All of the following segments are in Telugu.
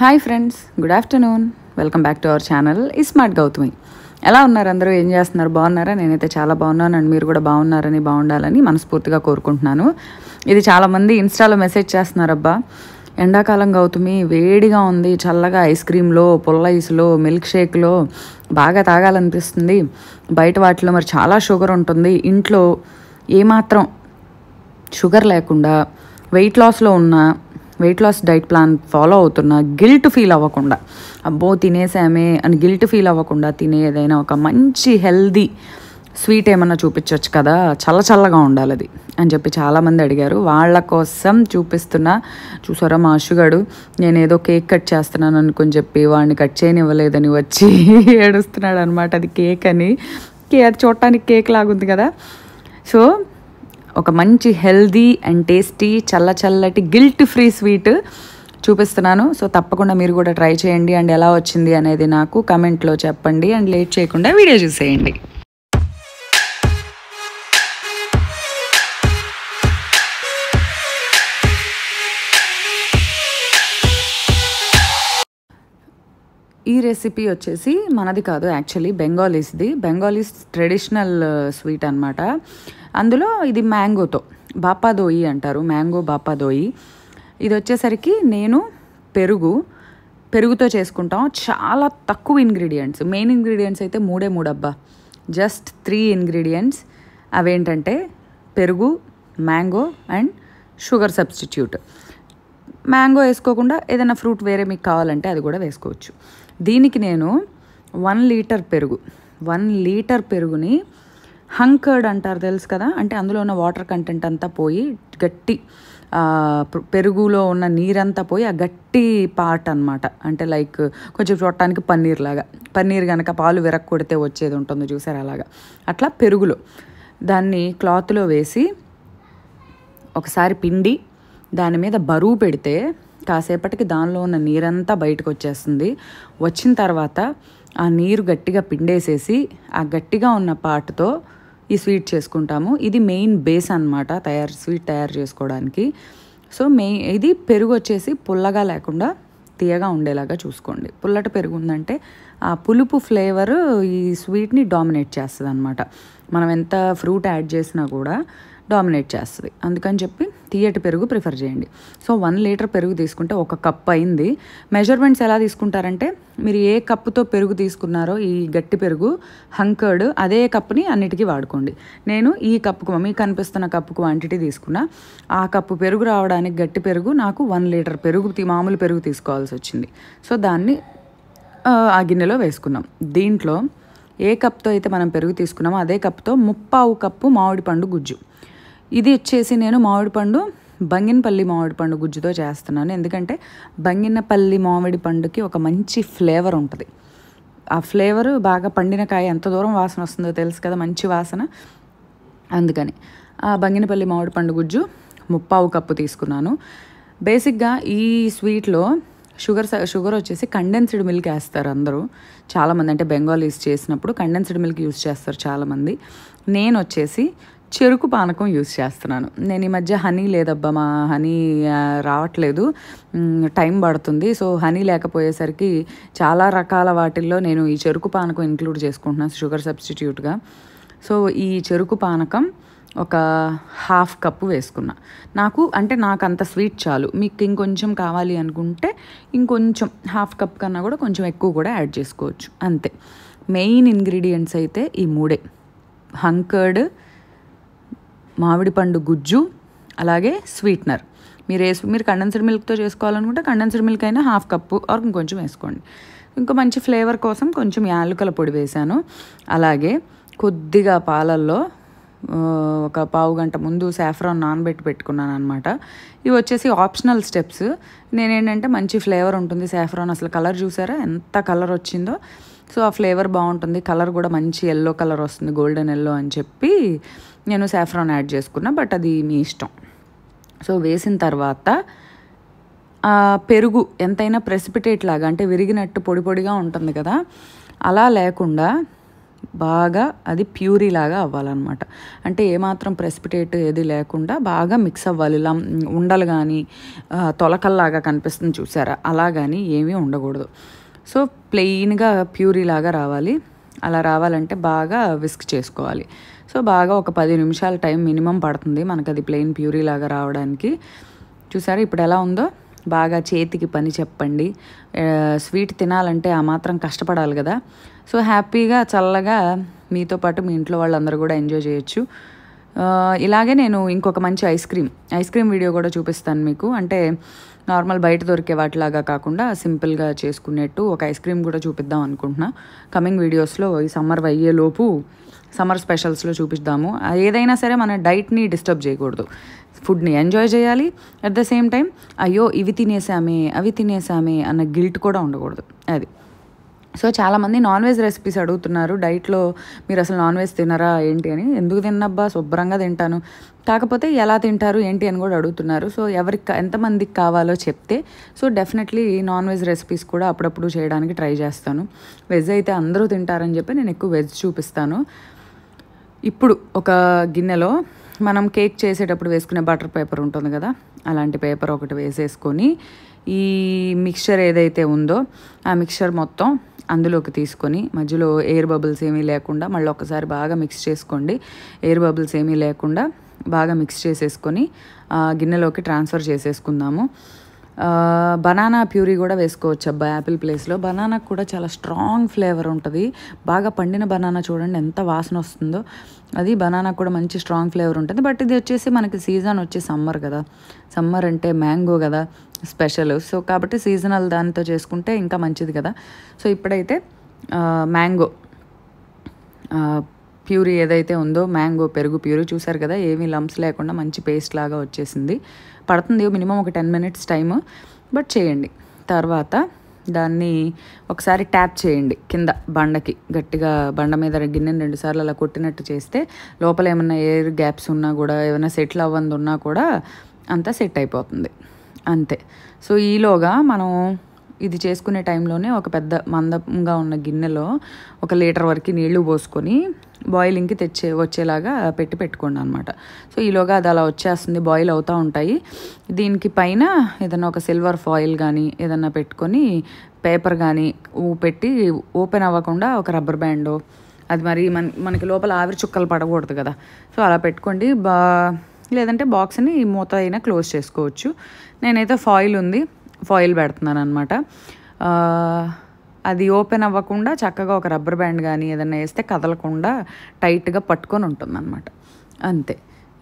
hi friends good afternoon welcome back to our channel ismart Gautami ఎలా ఉన్నారు అందరూ ఏం చేస్తున్నారు బాగున్నారా నేనైతే చాలా బాగున్నాను అండ్ మీరు కూడా బాగున్నారని బాగుండాలని మనస్ఫూర్తిగా కోరుకుంటున్నాను ఇది చాలామంది ఇన్స్టాలో మెసేజ్ చేస్తున్నారు అబ్బా ఎండాకాలం గౌతమి వేడిగా ఉంది చల్లగా ఐస్ క్రీమ్లో పుల్ల ఐస్లో మిల్క్ షేక్లో బాగా తాగాలనిపిస్తుంది బయట వాటిలో మరి చాలా షుగర్ ఉంటుంది ఇంట్లో ఏమాత్రం షుగర్ లేకుండా వెయిట్ లాస్లో ఉన్న weight loss diet plan follow అవుతున్నా గిల్ట్ ఫీల్ అవ్వకుండా అబ్బో తినేసామే అని గిల్ట్ ఫీల్ అవ్వకుండా తినే ఏదైనా ఒక మంచి హెల్దీ స్వీట్ ఏమన్నా చూపించవచ్చు కదా చల్ల చల్లగా ఉండాలి అది అని చెప్పి చాలామంది అడిగారు వాళ్ళ కోసం చూపిస్తున్న చూసారా మా అషుగాడు నేను ఏదో కేక్ కట్ చేస్తున్నాను అనుకుని చెప్పి వాడిని కట్ చేయనివ్వలేదని వచ్చి ఏడుస్తున్నాడు అనమాట అది కేక్ అని కే అది చూడటానికి కేక్ లాగుంది కదా సో ఒక మంచి హెల్దీ అండ్ టేస్టీ చల్ల చల్లటి గిల్ట్ ఫ్రీ స్వీట్ చూపిస్తున్నాను సో తప్పకుండా మీరు కూడా ట్రై చేయండి అండ్ ఎలా వచ్చింది అనేది నాకు కమెంట్లో చెప్పండి అండ్ లేట్ చేయకుండా వీడియో చూసేయండి ఈ రెసిపీ వచ్చేసి మనది కాదు యాక్చువల్లీ బెంగాలీస్ది బెంగాలీస్ ట్రెడిషనల్ స్వీట్ అనమాట అందులో ఇది మ్యాంగోతో బాపాదోయి అంటారు మ్యాంగో బాపాదోయి ఇది వచ్చేసరికి నేను పెరుగు పెరుగుతో చేసుకుంటాం చాలా తక్కువ ఇంగ్రీడియంట్స్ మెయిన్ ఇంగ్రీడియంట్స్ అయితే మూడే మూడబ్బా జస్ట్ త్రీ ఇంగ్రీడియంట్స్ అవేంటంటే పెరుగు mango and sugar substitute mango వేసుకోకుండా ఏదైనా ఫ్రూట్ వేరే మీకు కావాలంటే అది కూడా వేసుకోవచ్చు దీనికి నేను వన్ లీటర్ పెరుగు వన్ లీటర్ పెరుగుని హంకర్డ్ అంటారు తెలుసు కదా అంటే అందులో ఉన్న వాటర్ కంటెంట్ అంతా పోయి గట్టి పెరుగులో ఉన్న నీరంతా పోయి ఆ గట్టి పార్ట్ అనమాట అంటే లైక్ కొంచెం చూడటానికి పన్నీర్ లాగా పన్నీర్ కనుక పాలు విరక్కొడితే వచ్చేది ఉంటుంది చూసారు అలాగా అట్లా పెరుగులో దాన్ని క్లాత్లో వేసి ఒకసారి పిండి దాని మీద బరువు పెడితే కాసేపటికి దానిలో ఉన్న నీరంతా బయటకు వచ్చేస్తుంది వచ్చిన తర్వాత ఆ నీరు గట్టిగా పిండేసేసి ఆ గట్టిగా ఉన్న పాటుతో ఈ స్వీట్ చేసుకుంటాము ఇది మెయిన్ బేస్ అనమాట తయారు స్వీట్ తయారు చేసుకోవడానికి సో మెయిన్ ఇది పెరుగు వచ్చేసి పుల్లగా లేకుండా తీయగా ఉండేలాగా చూసుకోండి పుల్లట పెరుగు ఉందంటే ఆ పులుపు ఫ్లేవరు ఈ స్వీట్ని డామినేట్ చేస్తుంది అనమాట మనం ఎంత ఫ్రూట్ యాడ్ చేసినా కూడా డామినేట్ చేస్తుంది అందుకని చెప్పి తీయటి పెరుగు ప్రిఫర్ చేయండి సో వన్ లీటర్ పెరుగు తీసుకుంటే ఒక కప్ అయింది మెజర్మెంట్స్ ఎలా తీసుకుంటారంటే మీరు ఏ కప్పుతో పెరుగు తీసుకున్నారో ఈ గట్టి పెరుగు హంకర్డ్ అదే కప్పుని అన్నిటికీ వాడుకోండి నేను ఈ కప్పుకు మీ కనిపిస్తున్న కప్పు క్వాంటిటీ తీసుకున్నా ఆ కప్పు పెరుగు రావడానికి గట్టి పెరుగు నాకు వన్ లీటర్ పెరుగు మామూలు పెరుగు తీసుకోవాల్సి వచ్చింది సో దాన్ని ఆ గిన్నెలో వేసుకున్నాం దీంట్లో ఏ కప్తో అయితే మనం పెరుగు తీసుకున్నామో అదే కప్తో ముప్పావు కప్పు మామిడి పండు గుజ్జు ఇది వచ్చేసి నేను మామిడి పండు బంగినపల్లి మామిడి పండు గుజ్జుతో చేస్తున్నాను ఎందుకంటే బంగినపల్లి మామిడి పండుకి ఒక మంచి ఫ్లేవర్ ఉంటుంది ఆ ఫ్లేవర్ బాగా పండిన కాయ ఎంత దూరం వాసన వస్తుందో తెలుసు కదా మంచి వాసన అందుకని ఆ బంగినపల్లి మామిడి పండు గుజ్జు ముప్పావు కప్పు తీసుకున్నాను బేసిక్గా ఈ స్వీట్లో షుగర్ షుగర్ వచ్చేసి కండెన్స్డ్ మిల్క్ వేస్తారు అందరూ చాలామంది అంటే బెంగాలీస్ చేసినప్పుడు కండెన్స్డ్ మిల్క్ యూస్ చేస్తారు చాలామంది నేను వచ్చేసి చెరుకు పానకం యూస్ చేస్తున్నాను నేను ఈ మధ్య హనీ లేదబ్బా మా హనీ రావట్లేదు టైం పడుతుంది సో హనీ లేకపోయేసరికి చాలా రకాల వాటిల్లో నేను ఈ చెరుకు పానకం ఇంక్లూడ్ చేసుకుంటున్నాను షుగర్ సబ్స్టిట్యూట్గా సో ఈ చెరుకు పానకం ఒక హాఫ్ కప్పు వేసుకున్నా నాకు అంటే నాకు అంత స్వీట్ చాలు మీకు ఇంకొంచెం కావాలి అనుకుంటే ఇంకొంచెం హాఫ్ కప్ కన్నా కూడా కొంచెం ఎక్కువ కూడా యాడ్ చేసుకోవచ్చు అంతే మెయిన్ ఇంగ్రీడియంట్స్ అయితే ఈ మూడే హంకర్డ్ మామిడి పండు గుజ్జు అలాగే స్వీట్నర్ మీరు వేసు మీరు కండెన్సర్ మిల్క్తో చేసుకోవాలనుకుంటే కండెన్సర్ మిల్క్ అయినా హాఫ్ కప్పు ఆర్ ఇంకొంచెం వేసుకోండి ఇంకా మంచి ఫ్లేవర్ కోసం కొంచెం యాలకుల పొడి వేశాను అలాగే కొద్దిగా పాలల్లో ఒక పావు గంట ముందు సాఫ్రాన్ నానబెట్టి పెట్టుకున్నాను అనమాట ఇవి వచ్చేసి ఆప్షనల్ స్టెప్స్ నేనేంటంటే మంచి ఫ్లేవర్ ఉంటుంది సాఫ్రాన్ అసలు కలర్ చూసారా ఎంత కలర్ వచ్చిందో సో ఆ ఫ్లేవర్ బాగుంటుంది కలర్ కూడా మంచి ఎల్లో కలర్ వస్తుంది గోల్డెన్ ఎల్లో అని చెప్పి నేను సాఫ్రాన్ యాడ్ చేసుకున్నా బట్ అది మీ ఇష్టం సో వేసిన తర్వాత పెరుగు ఎంతైనా ప్రెసిపిటేట్ లాగా అంటే విరిగినట్టు పొడి పొడిగా ఉంటుంది కదా అలా లేకుండా బాగా అది ప్యూరీ లాగా అవ్వాలన్నమాట అంటే ఏమాత్రం ప్రెసిపిటేట్ ఏది లేకుండా బాగా మిక్స్ అవ్వాలి ఇలా ఉండలు కానీ తొలకల్లాగా కనిపిస్తుంది చూసారా అలా కానీ ఏమీ ఉండకూడదు సో ప్లెయిన్గా ప్యూరీ లాగా రావాలి అలా రావాలంటే బాగా విస్క్ చేసుకోవాలి సో బాగా ఒక పది నిమిషాల టైం మినిమం పడుతుంది మనకు అది ప్లెయిన్ ప్యూరీ లాగా రావడానికి చూసారా ఇప్పుడు ఎలా ఉందో బాగా చేతికి పని చెప్పండి స్వీట్ తినాలంటే ఆ మాత్రం కష్టపడాలి కదా సో హ్యాపీగా చల్లగా మీతో పాటు మీ ఇంట్లో వాళ్ళందరూ కూడా ఎంజాయ్ చేయొచ్చు ఇలాగే నేను ఇంకొక మంచి ice cream ice cream video కూడా చూపిస్తాను మీకు అంటే నార్మల్ బయట దొరికే వాటిలాగా కాకుండా సింపుల్గా చేసుకునేట్టు ఒక ఐస్ క్రీమ్ కూడా చూపిద్దాం అనుకుంటున్నా కమింగ్ వీడియోస్లో ఈ సమ్మర్ అయ్యేలోపు సమ్మర్ స్పెషల్స్లో చూపిద్దాము ఏదైనా సరే మన డైట్ని డిస్టర్బ్ చేయకూడదు ఫుడ్ని ఎంజాయ్ చేయాలి అట్ ద సేమ్ టైం అయ్యో ఇవి తినేసామే అవి తినేసామే అన్న గిల్ట్ కూడా ఉండకూడదు అది సో చాలామంది నాన్ వెజ్ రెసిపీస్ అడుగుతున్నారు డైట్లో మీరు అసలు నాన్ వెజ్ తినరా ఏంటి అని ఎందుకు తిన్నబ్బా శుభ్రంగా తింటాను కాకపోతే ఎలా తింటారు ఏంటి అని కూడా అడుగుతున్నారు సో ఎవరికి ఎంతమందికి కావాలో చెప్తే so definitely non veg recipes కూడా అప్పుడప్పుడు చేయడానికి ట్రై చేస్తాను వెజ్ అయితే అందరూ తింటారని చెప్పి నేను ఎక్కువ వెజ్ చూపిస్తాను ఇప్పుడు ఒక గిన్నెలో మనం కేక్ చేసేటప్పుడు వేసుకునే బటర్ పేపర్ ఉంటుంది కదా అలాంటి పేపర్ ఒకటి వేసేసుకొని ఈ మిక్చర్ ఏదైతే ఉందో ఆ మిక్చర్ మొత్తం అందులోకి తీసుకొని మధ్యలో ఎయిర్ బబుల్స్ ఏమీ లేకుండా మళ్ళీ ఒకసారి బాగా మిక్స్ చేసుకోండి ఎయిర్ బబుల్స్ ఏమీ లేకుండా బాగా మిక్స్ చేసేసుకొని గిన్నెలోకి ట్రాన్స్ఫర్ చేసేసుకుందాము బనానా ప్యూరీ కూడా వేసుకోవచ్చు అబ్బాయి యాపిల్ ప్లేస్లో బనానా కూడా చాలా స్ట్రాంగ్ ఫ్లేవర్ ఉంటుంది బాగా పండిన బనానా చూడండి ఎంత వాసన వస్తుందో అది బనానా కూడా మంచి స్ట్రాంగ్ ఫ్లేవర్ ఉంటుంది బట్ ఇది వచ్చేసి మనకి సీజన్ వచ్చే సమ్మర్ కదా సమ్మర్ అంటే మ్యాంగో కదా స్పెషల్ సో కాబట్టి సీజనల్ దానితో చేసుకుంటే ఇంకా మంచిది కదా సో ఇప్పుడైతే మ్యాంగో ప్యూరీ ఏదైతే ఉందో మ్యాంగో పెరుగు ప్యూరీ చూసారు కదా ఏమీ లంప్స్ లేకుండా మంచి పేస్ట్ లాగా వచ్చేసింది పడుతుంది మినిమం ఒక టెన్ మినిట్స్ టైము బట్ చేయండి తర్వాత దాన్ని ఒకసారి ట్యాప్ చేయండి కింద బండకి గట్టిగా బండ మీద గిన్నెని రెండుసార్లు అలా కొట్టినట్టు చేస్తే లోపల ఏమైనా ఎయిర్ గ్యాప్స్ ఉన్నా కూడా ఏమైనా సెటిల్ అవ్వంది ఉన్నా కూడా అంతా సెట్ అయిపోతుంది అంతే సో ఈలోగా మనం ఇది చేసుకునే టైంలోనే ఒక పెద్ద మందంగా ఉన్న గిన్నెలో ఒక లీటర్ వరకు నీళ్లు పోసుకొని బాయిలింగ్కి తెచ్చే వచ్చేలాగా పెట్టి పెట్టుకోండి అనమాట సో ఈలోగా అది అలా వచ్చేస్తుంది బాయిల్ అవుతూ ఉంటాయి దీనికి పైన ఏదైనా ఒక సిల్వర్ ఫాయిల్ కానీ ఏదైనా పెట్టుకొని పేపర్ కానీ పెట్టి ఓపెన్ అవ్వకుండా ఒక రబ్బర్ బ్యాండ్ అది మరి మన మనకి లోపల ఆవిరి చుక్కలు పడకూడదు కదా సో అలా పెట్టుకోండి బా లేదంటే బాక్స్ని మూత అయినా క్లోజ్ చేసుకోవచ్చు నేనైతే ఫాయిల్ ఉంది ఫాయిల్ పెడుతున్నాను అనమాట అది ఓపెన్ అవ్వకుండా చక్కగా ఒక రబ్బర్ బ్యాండ్ కానీ ఏదైనా వేస్తే కదలకుండా టైట్గా పట్టుకొని ఉంటుందన్నమాట అంతే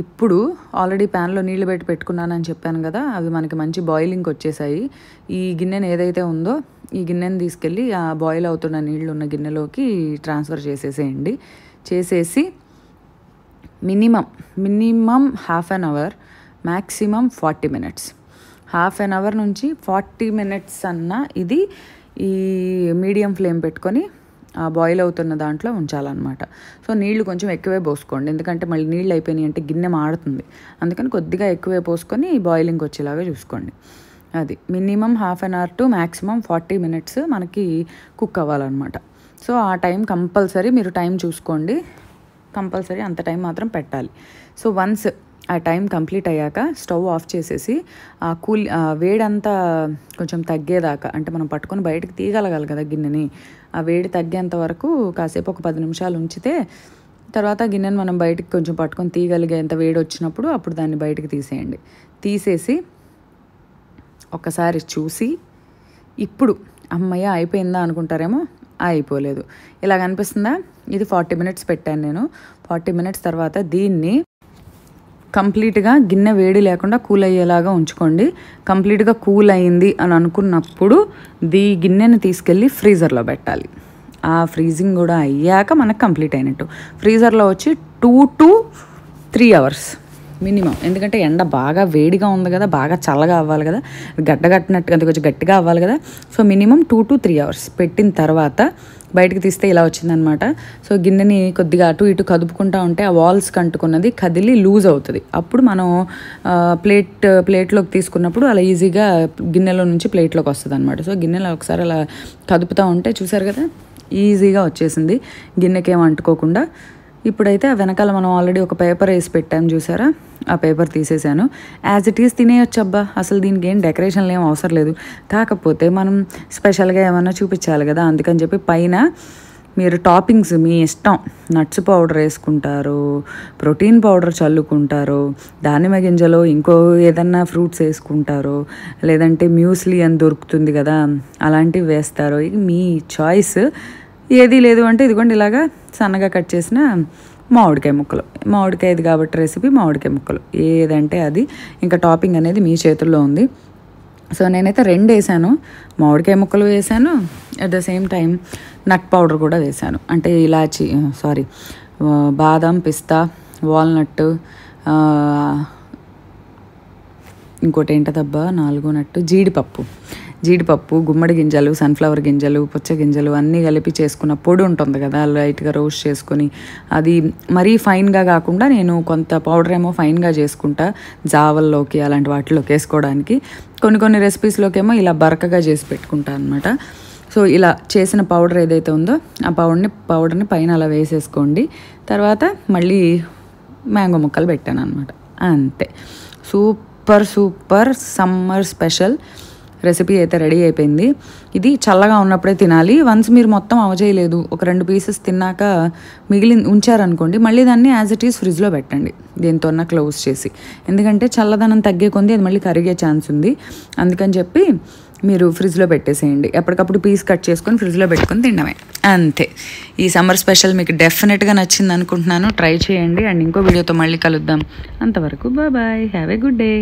ఇప్పుడు ఆల్రెడీ ప్యాన్లో నీళ్లు పెట్టి పెట్టుకున్నానని చెప్పాను కదా అవి మనకి మంచి బాయిలింగ్ వచ్చేసాయి ఈ గిన్నెను ఏదైతే ఉందో ఈ గిన్నెను తీసుకెళ్ళి ఆ బాయిల్ అవుతున్న నీళ్ళు ఉన్న గిన్నెలోకి ట్రాన్స్ఫర్ చేసేసేయండి చేసేసి minimum minimum half an hour maximum forty minutes half an hour నుంచి ఫార్టీ మినిట్స్ అన్న ఇది ఈ మీడియం ఫ్లేమ్ పెట్టుకొని బాయిల్ అవుతున్న దాంట్లో ఉంచాలన్నమాట సో నీళ్లు కొంచెం ఎక్కువే పోసుకోండి ఎందుకంటే మళ్ళీ నీళ్ళు అయిపోయినాయి అంటే గిన్నె మాడుతుంది అందుకని కొద్దిగా ఎక్కువే పోసుకొని బాయిలింగ్ వచ్చేలాగా చూసుకోండి అది minimum half an hour to maximum forty minutes మనకి కుక్ అవ్వాలన్నమాట సో ఆ టైం కంపల్సరీ మీరు టైం చూసుకోండి కంపల్సరీ అంత టైం మాత్రం పెట్టాలి సో వన్స్ ఆ టైం కంప్లీట్ అయ్యాక స్టవ్ ఆఫ్ చేసేసి ఆ కూల్ వేడంతా కొంచెం తగ్గేదాకా అంటే మనం పట్టుకొని బయటకు తీయగలగాలి కదా గిన్నెని ఆ వేడి తగ్గేంత వరకు కాసేపు ఒక పది నిమిషాలు ఉంచితే తర్వాత గిన్నెను మనం బయటకు కొంచెం పట్టుకొని తీయగలిగేంత వేడి వచ్చినప్పుడు అప్పుడు దాన్ని బయటకు తీసేయండి తీసేసి ఒకసారి చూసి ఇప్పుడు అమ్మయ్య అయిపోయిందా అనుకుంటారేమో అయిపోలేదు ఇలా కనిపిస్తుందా ఇది ఫార్టీ మినిట్స్ పెట్టాను నేను ఫార్టీ మినిట్స్ తర్వాత దీన్ని కంప్లీట్గా గిన్నె వేడి లేకుండా కూల్ అయ్యేలాగా ఉంచుకోండి కంప్లీట్గా కూల్ అయింది అని అనుకున్నప్పుడు దీ గిన్నెని తీసుకెళ్ళి ఫ్రీజర్లో పెట్టాలి ఆ ఫ్రీజింగ్ కూడా అయ్యాక మనకు కంప్లీట్ అయినట్టు ఫ్రీజర్లో వచ్చి two to three hours minimum ఎందుకంటే ఎండ బాగా వేడిగా ఉంది కదా బాగా చల్లగా అవ్వాలి కదా గడ్డగట్టినట్టు అది కొంచెం గట్టిగా అవ్వాలి కదా so minimum two to three hours పెట్టిన తర్వాత బయటకు తీస్తే ఇలా వచ్చిందనమాట సో గిన్నెని కొద్దిగా అటు ఇటు కదుపుకుంటా ఉంటే ఆ వాల్స్ కంటుకున్నది కదిలి లూజ్ అవుతుంది అప్పుడు మనం ప్లేట్ ప్లేట్లోకి తీసుకున్నప్పుడు అలా ఈజీగా గిన్నెలో నుంచి ప్లేట్లోకి వస్తుంది అనమాట సో గిన్నెలో ఒకసారి అలా కదుపుతూ ఉంటే చూసారు కదా ఈజీగా వచ్చేసింది గిన్నెకేం అంటుకోకుండా ఇప్పుడైతే వెనకాల మనం ఆల్రెడీ ఒక పేపర్ వేసి పెట్టాం చూసారా ఆ పేపర్ తీసేసాను యాజ్ ఇట్ ఈస్ తినేయొచ్చు అబ్బా అసలు దీనికి ఏం డెకరేషన్లు ఏం అవసరం లేదు కాకపోతే మనం స్పెషల్గా ఏమన్నా చూపించాలి కదా అందుకని చెప్పి పైన మీరు టాపింగ్స్ మీ ఇష్టం నట్స్ పౌడర్ వేసుకుంటారు ప్రోటీన్ పౌడర్ చల్లుకుంటారు దానిమ్మ గింజలో ఇంకో ఏదన్నా ఫ్రూట్స్ వేసుకుంటారు లేదంటే మ్యూస్లీ అని దొరుకుతుంది కదా అలాంటివి వేస్తారు మీ చాయిస్ ఏది లేదు అంటే ఇదిగోండి ఇలాగా సన్నగా కట్ చేసిన మామిడికాయ ముక్కలు మామిడికాయది కాబట్టి రెసిపీ మామిడికాయ ముక్కలు ఏదంటే అది ఇంకా టాపింగ్ అనేది మీ చేతుల్లో ఉంది సో నేనైతే రెండు వేసాను మామిడికాయ ముక్కలు వేసాను at the same time nut powder కూడా వేసాను అంటే ఇలాచి సారీ బాదం పిస్తా వాల్నట్టు ఇంకోటి ఏంటదబ్బా నాలుగో నట్టు జీడిపప్పు జీడిపప్పు గుమ్మడి గింజలు సన్ఫ్లవర్ గింజలు పుచ్చ గింజలు అన్నీ కలిపి చేసుకున్న పొడి ఉంటుంది కదా లైట్గా రోస్ట్ చేసుకొని అది మరీ ఫైన్గా కాకుండా నేను కొంత పౌడర్ ఏమో ఫైన్గా చేసుకుంటా జావల్లోకి అలాంటి వాటిలోకి వేసుకోవడానికి కొన్ని కొన్ని రెసిపీస్లోకి ఏమో ఇలా బరకగా చేసి పెట్టుకుంటా అనమాట సో ఇలా చేసిన పౌడర్ ఏదైతే ఉందో ఆ పౌడర్ని పౌడర్ని పైన అలా వేసేసుకోండి తర్వాత మళ్ళీ మ్యాంగో ముక్కలు పెట్టాను అనమాట అంతే super super summer special recipe అయితే రెడీ అయిపోయింది ఇది చల్లగా ఉన్నప్పుడే తినాలి వన్స్ మీరు మొత్తం అవజేయలేదు ఒక రెండు పీసెస్ తిన్నాక మిగిలి ఉంచారనుకోండి మళ్ళీ దాన్ని యాజ్ ఇట్ ఈస్ ఫ్రిడ్జ్లో పెట్టండి దీంతో ఉన్న క్లోజ్ చేసి ఎందుకంటే చల్లదనం తగ్గే కొంది అది మళ్ళీ కరిగే ఛాన్స్ ఉంది అందుకని చెప్పి మీరు ఫ్రిడ్జ్లో పెట్టేసేయండి ఎప్పటికప్పుడు పీస్ కట్ చేసుకొని ఫ్రిడ్జ్లో పెట్టుకొని తినడమే అంతే ఈ సమ్మర్ స్పెషల్ మీకు డెఫినెట్గా నచ్చింది అనుకుంటున్నాను ట్రై చేయండి అండ్ ఇంకో వీడియోతో మళ్ళీ కలుద్దాం అంతవరకు bye have a good day